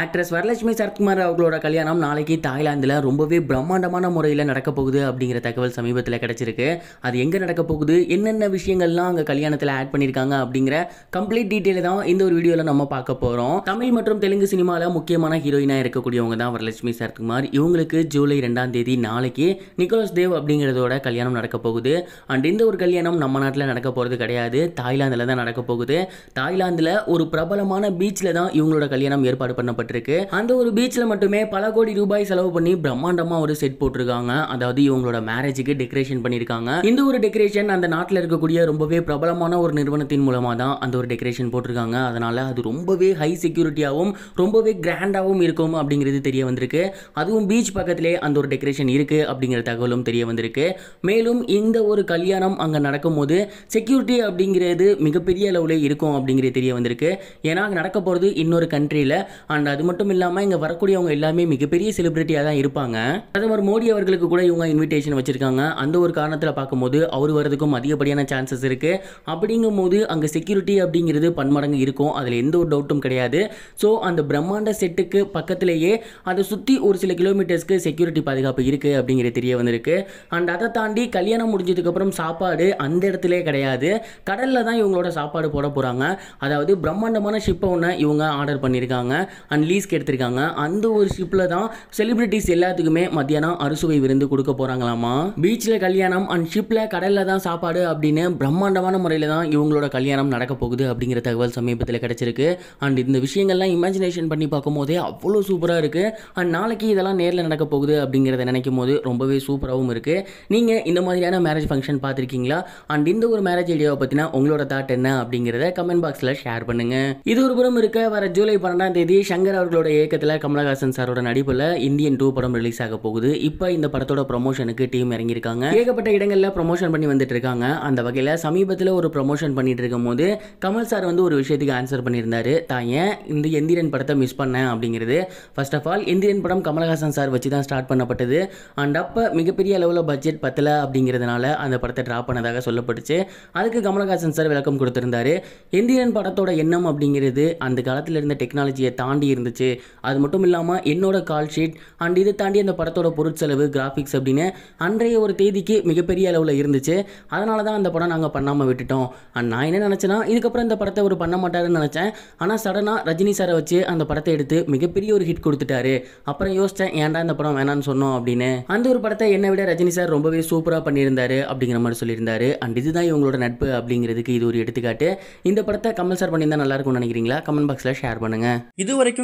actress Varalakshmi Sarathkumar அவர்களோட கல்யாணம் நாளைக்கு தாய்லாந்தில் ரொம்பவே பிரம்மாண்டமான முறையில் நடக்க போகுது அப்படிங்கிற தகவல் சமீபத்தில் கிடச்சிருக்கு அது எங்கே நடக்க போகுது என்னென்ன விஷயங்கள்லாம் அங்கே கல்யாணத்தில் ஆட் பண்ணியிருக்காங்க அப்படிங்கிற கம்ப்ளீட் டீட்டெயில் தான் இந்த ஒரு வீடியோவில் நம்ம பார்க்க போகிறோம் தமிழ் மற்றும் தெலுங்கு சினிமாவில் முக்கியமான ஹீரோயினாக இருக்கக்கூடியவங்க தான் வரலட்சுமி சரத்குமார் இவங்களுக்கு ஜூலை ரெண்டாம் தேதி நாளைக்கு நிக்கோலஸ் தேவ் அப்படிங்கிறதோட கல்யாணம் நடக்க போகுது அண்ட் இந்த ஒரு கல்யாணம் நம்ம நாட்டில் நடக்க போகிறது கிடையாது தாய்லாந்தில் தான் நடக்க போகுது தாய்லாந்தில் ஒரு பிரபலமான பீச்சில் தான் இவங்களோட கல்யாணம் ஏற்பாடு பண்ணப்பட்டு அமைக்கப்பட்டிருக்கு அந்த ஒரு பீச்சில் மட்டுமே பல கோடி ரூபாய் செலவு பண்ணி பிரம்மாண்டமாக ஒரு செட் போட்டிருக்காங்க அதாவது இவங்களோட மேரேஜுக்கு டெக்கரேஷன் பண்ணியிருக்காங்க இந்த ஒரு டெக்கரேஷன் அந்த நாட்டில் இருக்கக்கூடிய ரொம்பவே பிரபலமான ஒரு நிறுவனத்தின் மூலமாக தான் அந்த ஒரு டெக்கரேஷன் போட்டிருக்காங்க அதனால் அது ரொம்பவே ஹை செக்யூரிட்டியாகவும் ரொம்பவே கிராண்டாகவும் இருக்கும் அப்படிங்கிறது தெரிய வந்திருக்கு அதுவும் பீச் பக்கத்திலே அந்த ஒரு டெக்கரேஷன் இருக்குது அப்படிங்கிற தகவலும் தெரிய வந்திருக்கு மேலும் இந்த ஒரு கல்யாணம் அங்கே நடக்கும்போது செக்யூரிட்டி அப்படிங்கிறது மிகப்பெரிய அளவில் இருக்கும் அப்படிங்கிறது தெரிய வந்திருக்கு ஏன்னா நடக்க போகிறது இன்னொரு கண்ட்ரியில் அண்ட் அது மட்டும் இல்லாமல் இங்கே வரக்கூடியவங்க எல்லாமே மிகப்பெரிய செலிபிரிட்டியாக தான் இருப்பாங்க பிரதமர் மோடி அவர்களுக்கு கூட இவங்க இன்விடேஷன் வச்சுருக்காங்க அந்த ஒரு காரணத்தில் பார்க்கும்போது அவர் வரதுக்கும் அதிகப்படியான சான்சஸ் இருக்குது அப்படிங்கும் போது அங்கே செக்யூரிட்டி அப்படிங்கிறது பன்மடங்கு இருக்கும் அதில் எந்த ஒரு டவுட்டும் கிடையாது ஸோ அந்த பிரம்மாண்ட செட்டுக்கு பக்கத்திலேயே அதை சுற்றி ஒரு சில கிலோமீட்டர்ஸ்க்கு செக்யூரிட்டி பாதுகாப்பு இருக்குது அப்படிங்கிறது தெரிய வந்திருக்கு அண்ட் அதை தாண்டி கல்யாணம் முடிஞ்சதுக்கப்புறம் சாப்பாடு அந்த இடத்துல கிடையாது கடலில் தான் இவங்களோட சாப்பாடு போட போகிறாங்க அதாவது பிரம்மாண்டமான ஷிப்பை ஒன்று இவங்க ஆர்டர் பண்ணியிருக்காங்க அண்ட் லீஸ்க்கு எடுத்திருக்காங்க அந்த ஒரு ஷிப்பில் தான் செலிபிரிட்டிஸ் எல்லாத்துக்குமே மத்தியானம் அறுசுவை விருந்து கொடுக்க போகிறாங்களாமா பீச்சில் கல்யாணம் அண்ட் ஷிப்பில் கடலில் தான் சாப்பாடு அப்படின்னு பிரம்மாண்டமான முறையில் தான் இவங்களோட கல்யாணம் நடக்க போகுது அப்படிங்கிற தகவல் சமீபத்தில் கிடச்சிருக்கு அண்ட் இந்த விஷயங்கள்லாம் இமேஜினேஷன் பண்ணி பார்க்கும்போதே அவ்வளோ சூப்பராக இருக்குது அண்ட் நாளைக்கு இதெல்லாம் நேரில் நடக்க போகுது அப்படிங்கிறத நினைக்கும் போது ரொம்பவே சூப்பராகவும் இருக்குது நீங்கள் இந்த மாதிரியான மேரேஜ் ஃபங்க்ஷன் பார்த்துருக்கீங்களா அண்ட் இந்த ஒரு மேரேஜ் ஐடியாவை பற்றினா உங்களோட தாட் என்ன அப்படிங்கிறத கமெண்ட் பாக்ஸில் ஷேர் பண்ணுங்கள் இது ஒரு புறம் இருக்க வர ஜூலை பன்னெண்டாம் தேதி சங்கர் அவர்களோட இயக்கத்தில் கமலஹாசன் சாரோட நடிப்பில் இந்தியன் டூ படம் ரிலீஸ் ஆக போகுது இப்போ இந்த படத்தோட ப்ரொமோஷனுக்கு டீம் இறங்கியிருக்காங்க ஏகப்பட்ட இடங்களில் ப்ரொமோஷன் பண்ணி வந்துட்டு இருக்காங்க அந்த வகையில் சமீபத்தில் ஒரு ப்ரொமோஷன் பண்ணிட்டு இருக்கும் போது கமல் சார் வந்து ஒரு விஷயத்துக்கு ஆன்சர் பண்ணியிருந்தார் தான் ஏன் இந்த எந்திரன் படத்தை மிஸ் பண்ணேன் அப்படிங்கிறது ஃபர்ஸ்ட் ஆஃப் ஆல் எந்திரன் படம் கமலஹாசன் சார் வச்சு தான் ஸ்டார்ட் பண்ணப்பட்டது அண்ட் அப்போ மிகப்பெரிய அளவில் பட்ஜெட் பத்தலை அப்படிங்கிறதுனால அந்த படத்தை ட்ராப் பண்ணதாக சொல்லப்பட்டுச்சு அதுக்கு கமலஹாசன் சார் விளக்கம் கொடுத்துருந்தாரு எந்திரன் படத்தோட எண்ணம் அப்படிங்கிறது அந்த காலத்தில் இருந்த டெக்னாலஜியை தாண்டி இருந்துச்சு அது மட்டும் இல்லாமல் என்னோட கால் ஷீட் அண்ட் இது தாண்டி அந்த படத்தோட பொருட்செலவு கிராஃபிக்ஸ் அப்படின்னு அன்றைய ஒரு தேதிக்கு மிகப்பெரிய அளவில் இருந்துச்சு அதனால தான் அந்த படம் நாங்கள் பண்ணாமல் விட்டுட்டோம் அண்ட் நான் என்ன நினச்சேன்னா இதுக்கப்புறம் இந்த படத்தை ஒரு பண்ண மாட்டாருன்னு நினச்சேன் ஆனால் சடனாக ரஜினி சாரை வச்சு அந்த படத்தை எடுத்து மிகப்பெரிய ஒரு ஹிட் கொடுத்துட்டாரு அப்புறம் யோசித்தேன் ஏன்டா இந்த படம் வேணான்னு சொன்னோம் அப்படின்னு அந்த ஒரு படத்தை என்னை விட ரஜினி சார் ரொம்பவே சூப்பராக பண்ணியிருந்தாரு அப்படிங்கிற மாதிரி சொல்லியிருந்தாரு அண்ட் இதுதான் இவங்களோட நட்பு அப்படிங்கிறதுக்கு இது ஒரு எடுத்துக்காட்டு இந்த படத்தை கமல் சார் பண்ணியிருந்தால் நல்லா இருக்கும்னு நினைக்கிறீங்களா கமெண்ட் பாக்ஸில் ஷேர் பண்ணுங்கள் இது வரைக்கும்